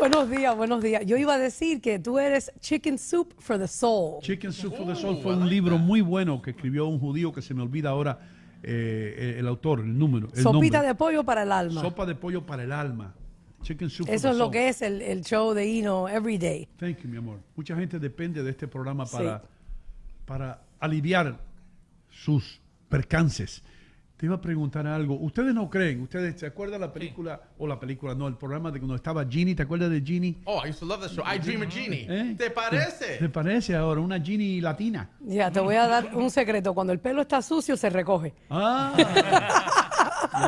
Buenos días, buenos días. Yo iba a decir que tú eres Chicken Soup for the Soul. Chicken Soup for the Soul uh, fue un libro muy bueno que escribió un judío que se me olvida ahora eh, el, autor, el número. El Sopita de pollo para el alma. Sopa de pollo para el alma. Chicken Soup Eso for the es lo que es el, show de Ino Every Day. Thank you, mi amor. Mucha gente depende de este programa para, para aliviar sus percances. Te iba a preguntar algo. ¿Ustedes no creen? ¿Ustedes se acuerdan la película? O la película, no, el programa de cuando estaba Genie. ¿Te acuerdas de Genie? Oh, I used to love the show. I Dream of Genie. ¿Eh? ¿Te parece? ¿Te, parece ahora? Una Genie latina. Ya, te voy a dar un secreto. Cuando el pelo está sucio, se recoge. Ah.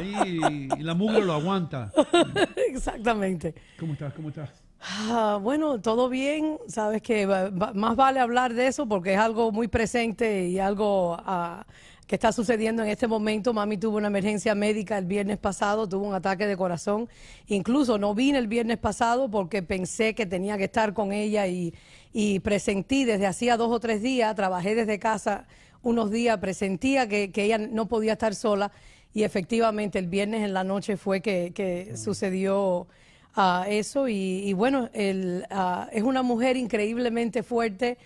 y ahí la mugre lo aguanta. Exactamente. ¿Cómo estás? ¿Cómo estás? Ah, bueno, todo bien. Sabes que más vale hablar de eso porque es algo muy presente y algo... Ah, que está sucediendo en este momento. Mami tuvo una emergencia médica el viernes pasado, tuvo un ataque de corazón. Incluso no vine el viernes pasado porque pensé que tenía que estar con ella y, y presentí desde hacía dos o tres días, trabajé desde casa unos días, presentía que, ella no podía estar sola y efectivamente el viernes en la noche fue que, sucedió ah, eso y, bueno, el, ah, es una mujer increíblemente fuerte.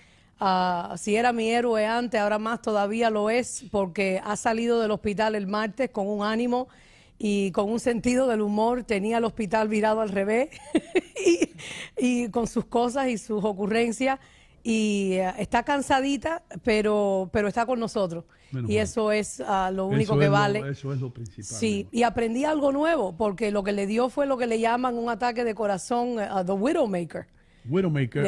Ah, si era mi héroe antes, ahora más todavía lo es, porque ha salido del hospital el martes con un ánimo y con un sentido del humor. Tenía el hospital virado al revés y, con sus cosas y sus ocurrencias. Y eh, está cansadita, pero, pero está con nosotros. y eso es ah, lo único que vale. eso es lo principal. Sí, y aprendí algo nuevo, porque lo que le dio fue lo que le llaman un ataque de corazón, The Widowmaker. Widowmaker.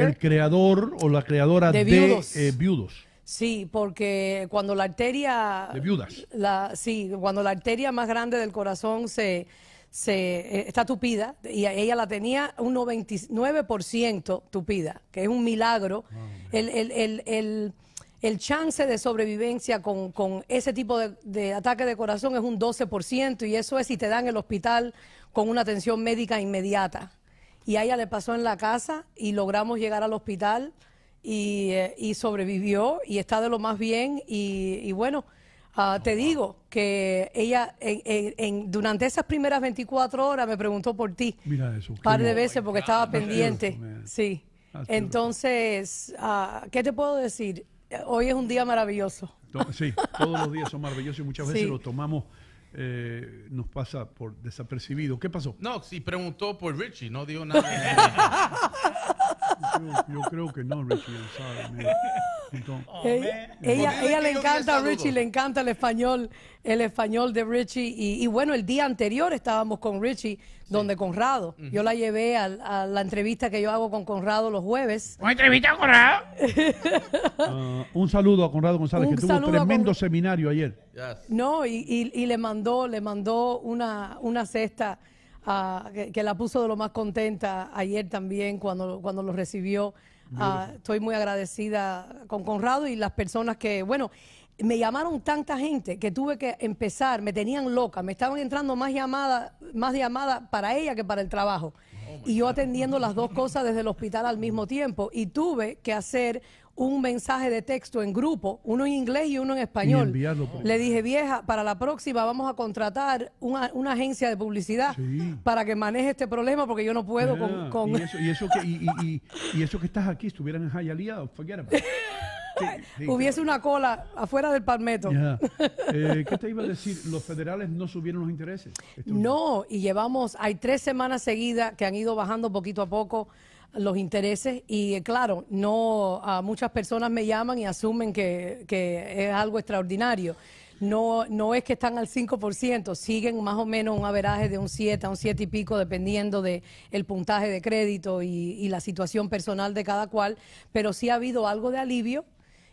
El creador o la creadora de eh, viudos. Sí, porque cuando la arteria. De viudas. sí, cuando la arteria más grande del corazón se, se eh, está tupida, y ella la tenía un 99% tupida, que es un milagro. Ah, el, el, el, el el chance de sobrevivencia con, con ese tipo de, de, ataque de corazón es un 12% y eso es si te dan el hospital con una atención médica inmediata y a ella le pasó en la casa y logramos llegar al hospital y, eh, sobrevivió y está de lo más bien y, bueno, ah, te digo que ella en, durante esas primeras 24 horas me preguntó por ti un par de oh veces porque estaba pendiente. sí. Entonces, ah, ¿qué te puedo decir? Hoy es un día maravilloso. Sí, todos los días son maravillosos y muchas veces lo los tomamos eh, nos pasa por desapercibido. ¿Qué pasó? No, si preguntó por Richie, no dijo nada. yo, creo que no, Richie, ella, le encanta a Richie, le encanta el español, el español de Richie. Y, bueno, el día anterior estábamos con Richie, donde Conrado. Yo la llevé a, la entrevista que yo hago con Conrado los jueves. ¿Una entrevista a Conrado? Ah, un saludo a Conrado González, que tuvo un tremendo seminario ayer. No, y, le mandó, le mandó una, una cesta. Ah, que, la puso de lo más contenta ayer también cuando, cuando lo recibió Ah, estoy muy agradecida con Conrado y las personas que, bueno, me llamaron tanta gente que tuve que empezar, me tenían loca, me estaban entrando más llamadas, más llamadas para ella que para el trabajo. Oh, y yo atendiendo las dos cosas desde el hospital al mismo tiempo y tuve que hacer un mensaje de texto en grupo, uno en inglés y uno en español. Le dije, vieja, para la próxima vamos a contratar una, una agencia de publicidad para que maneje este problema porque yo no puedo con... Ah, y, eso, y, eso, que, y, y, y, eso que estás aquí, estuvieran en Hialeah, Hubiese una cola afuera del palmeto. Eh, ¿Qué te iba a decir? ¿Los federales no subieron los intereses? Este no, y llevamos, hay tres semanas seguidas que han ido bajando poquito a poco los intereses y eh, claro, no a muchas personas me llaman y asumen que, es algo extraordinario. No, no es que están al 5%, siguen más o menos un averaje de un 7 a un 7 y pico, dependiendo del el puntaje de crédito y, la situación personal de cada cual, pero sí ha habido algo de alivio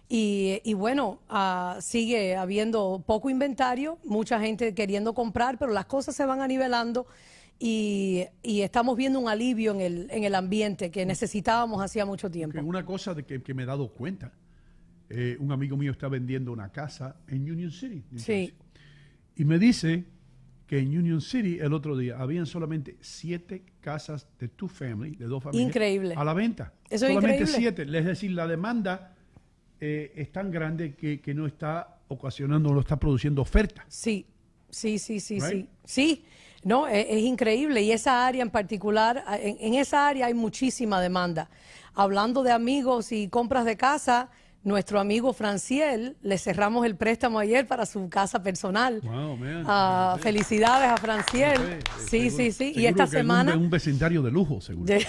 y, bueno, ah, sigue habiendo poco inventario, mucha gente queriendo comprar, pero las cosas se van a nivelando y, estamos viendo un alivio en el, ambiente que necesitábamos hacía mucho tiempo. Una cosa de que, me he dado cuenta, eh, un amigo mío está vendiendo una casa en Union City. sí. Y me dice que en Union City el otro día habían solamente siete casas de two family, de dos familias, increíble. a la venta. Eso solamente es increíble. siete. Es decir, la demanda eh, es tan grande que, que no está ocasionando, no está produciendo oferta. Sí, Sí, sí, sí, sí. Sí, no, e, es, increíble. Y esa área en particular, en, esa área hay muchísima demanda. Hablando de amigos y compras de casa, nuestro amigo Franciel, le cerramos el préstamo ayer para su casa personal. Wow, man, ah, felicidades a Franciel. sí, sí, sí, Y esta semana... Un, vecindario de lujo, seguro.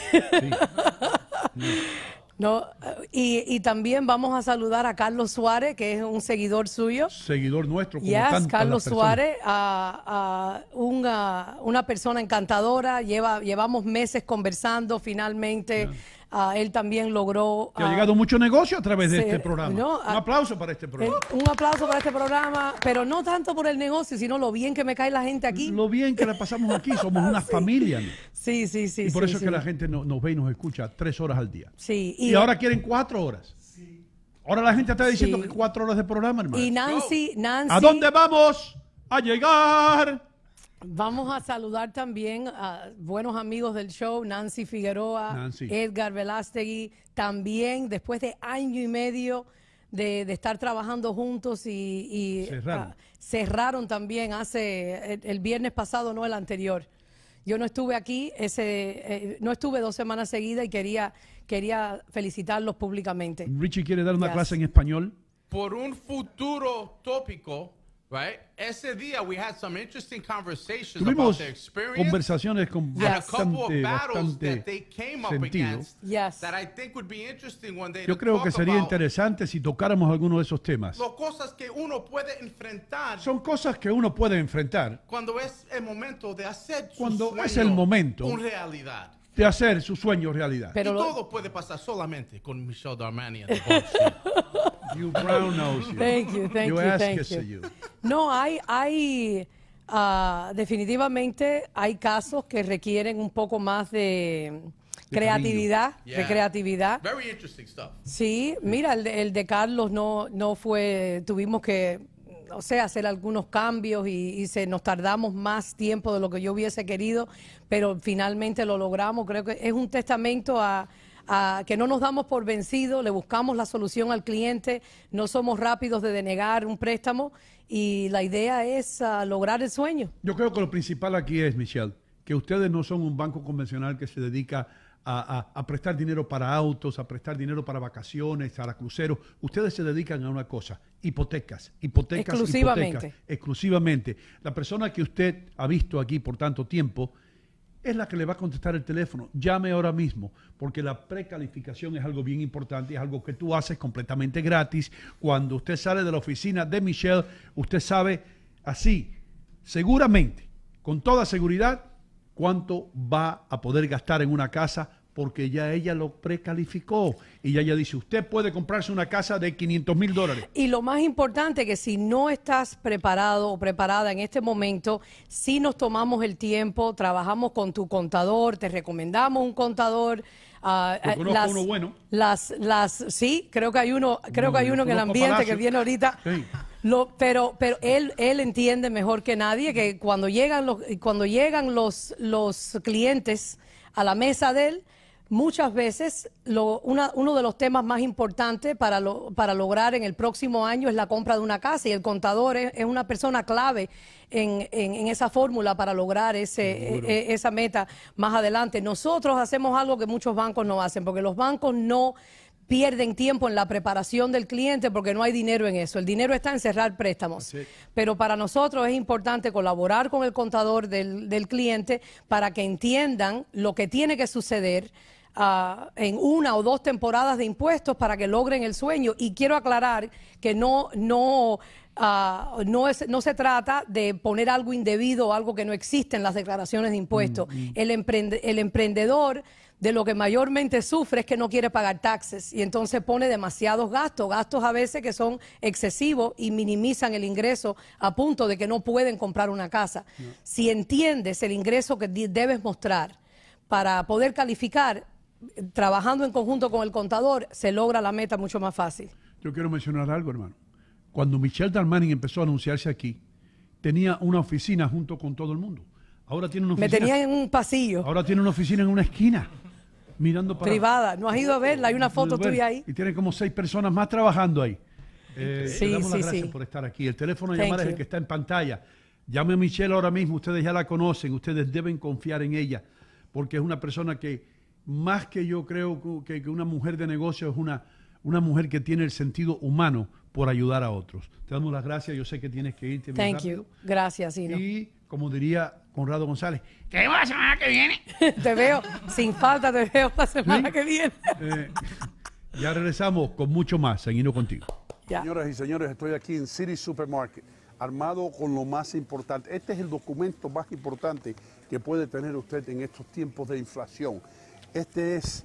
No, y, también vamos a saludar a Carlos Suárez, que es un seguidor suyo. Seguidor nuestro. Como Carlos Suárez, a, una, persona encantadora. Lleva, llevamos meses conversando. Finalmente Ah, él también logró. ha ah, llegado mucho negocio a través de este programa. un ah, aplauso para este eh, programa. un aplauso para este programa, pero no tanto por el negocio, sino lo bien que me cae la gente aquí. Lo bien que la pasamos aquí, somos una familia. Sí, sí, sí. Y por eso es que la gente nos ve y nos escucha tres horas al día. Sí. Y, ahora quieren cuatro horas. Ahora la gente está diciendo que cuatro horas de programa, hermano. Y Nancy, Nancy. ¿A dónde vamos a llegar? Vamos a saludar también a buenos amigos del show, Nancy Figueroa, Edgar Velástegui, también después de año y medio de, estar trabajando juntos y, ah, cerraron. también hace el, viernes pasado, no el anterior. Yo no estuve aquí, ese, eh, no estuve dos semanas seguidas y quería, quería felicitarlos públicamente. Richie quiere dar una clase en español. Por un futuro tópico Right? Ese día we had some interesting conversations Tuvimos about their experience conversaciones con yes. bastante, bastante sentido. Yes. That I think would be interesting one day Yo creo que sería interesante si tocáramos alguno de esos temas. Cosas que uno puede enfrentar Son cosas que uno puede enfrentar cuando es el momento de hacer cuando su es el momento un realidad de hacer su sueño realidad. Pero y todo puede pasar solamente con Michelle Darmani. No, hay, hay ah, definitivamente hay casos que requieren un poco más de creatividad, de creatividad. Very Sí, mira, el de, Carlos no, no fue, tuvimos que o sea, hacer algunos cambios y, y, se nos tardamos más tiempo de lo que yo hubiese querido, pero finalmente lo logramos. Creo que es un testamento a, que no nos damos por vencido, le buscamos la solución al cliente, no somos rápidos de denegar un préstamo y la idea es ah, lograr el sueño. Yo creo que lo principal aquí es, Michelle, que ustedes no son un banco convencional que se dedica a, prestar dinero para autos, a prestar dinero para vacaciones, para cruceros. Ustedes se dedican a una cosa, hipotecas, hipotecas, hipotecas. Exclusivamente. La persona que usted ha visto aquí por tanto tiempo es la que le va a contestar el teléfono. Llame ahora mismo, porque la precalificación es algo bien importante, es algo que tú haces completamente gratis. Cuando usted sale de la oficina de Michelle, usted sabe así, seguramente, con toda seguridad, cuánto va a poder gastar en una casa porque ya ella lo precalificó. Y ya ella dice, usted puede comprarse una casa de 500 mil dólares. Y lo más importante, que si no estás preparado o preparada en este momento, si nos tomamos el tiempo, trabajamos con tu contador, te recomendamos un contador. Uh, uno bueno. Las, las, sí, creo que hay uno, creo que hay uno en el ambiente que viene ahorita. pero pero él, él entiende mejor que nadie que cuando llegan los, cuando llegan los, los clientes a la mesa de él, muchas veces uno de los temas más importantes para, para lograr en el próximo año es la compra de una casa y el contador es, una persona clave en, en, esa fórmula para lograr ese, e, e, esa meta más adelante. Nosotros hacemos algo que muchos bancos no hacen, porque los bancos no pierden tiempo en la preparación del cliente porque no hay dinero en eso. El dinero está en cerrar préstamos. Pero para nosotros es importante colaborar con el contador del cliente para que entiendan lo que tiene que suceder Ah, en una o dos temporadas de impuestos para que logren el sueño. Y quiero aclarar que no, no, ah, se trata de poner algo indebido, o algo que no existe en las declaraciones de impuestos. Mm, mm. el, emprendedor de lo que mayormente sufre es que no quiere pagar taxes y entonces pone demasiados gastos, gastos a veces que son excesivos y minimizan el ingreso a punto de que no pueden comprar una casa. Si entiendes el ingreso que debes mostrar para poder calificar, trabajando en conjunto con el contador, se logra la meta mucho más fácil. Yo quiero mencionar algo, hermano. Cuando Michelle Darmanin empezó a anunciarse aquí, tenía una oficina junto con todo el mundo. Ahora tiene una oficina. Me tenía en un pasillo. Ahora tiene una oficina en una esquina, mirando para. Privada. No has ido a verla, hay una foto tuya ahí. Y tiene como seis personas más trabajando ahí. Eh, sí, damos gracias por estar aquí. El teléfono de llamar es el que está en pantalla. Llame a Michelle ahora mismo, ustedes ya la conocen, ustedes deben confiar en ella, porque es una persona que más que yo creo que, una mujer de negocio es una, mujer que tiene el sentido humano por ayudar a otros. Te damos las gracias. Yo sé que tienes que irte. Thank you. Gracias, Ino. Y como diría Conrado González, te veo la semana que viene. te veo, sin falta, te veo la semana que viene. Eh, ya regresamos con mucho más. seguido contigo. Señoras y señores, estoy aquí en City Supermarket, armado con lo más importante. Este es el documento más importante que puede tener usted en estos tiempos de inflación este es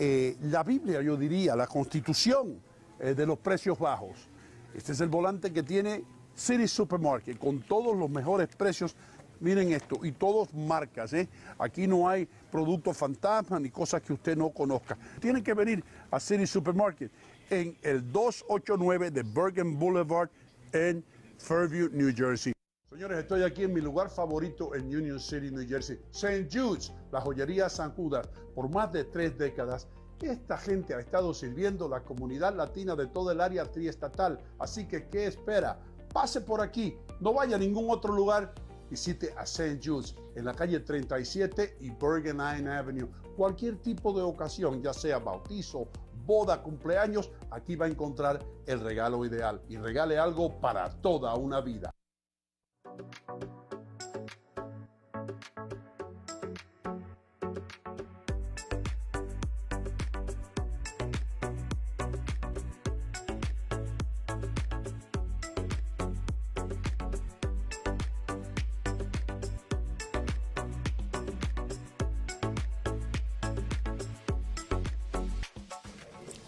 eh, la Biblia, yo diría, la constitución eh, de los precios bajos. Este es el volante que tiene City Supermarket con todos los mejores precios. Miren esto, y todos marcas, ¿eh? Aquí no hay productos fantasmas ni cosas que usted no conozca. Tienen que venir a City Supermarket en el 289 de Bergen Boulevard en Fairview, New Jersey. Señores, estoy aquí en mi lugar favorito en Union City, New Jersey, St. Jude's, la joyería San Judas, por más de tres décadas. Esta gente ha estado sirviendo la comunidad latina de todo el área triestatal, así que ¿qué espera? Pase por aquí, no vaya a ningún otro lugar, visite a St. Jude's en la calle 37 y Bergen 9 Avenue. Cualquier tipo de ocasión, ya sea bautizo, boda, cumpleaños, aquí va a encontrar el regalo ideal y regale algo para toda una vida.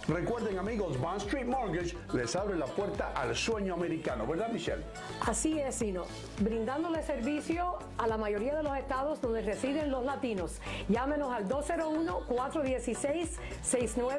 Recuerden amigos, Bond Street Mortgage les abre la puerta al sueño americano, ¿verdad Michelle? Así es, Sino, brindándole servicio a la mayoría de los estados donde residen los latinos. Llámenos al 201-416-69.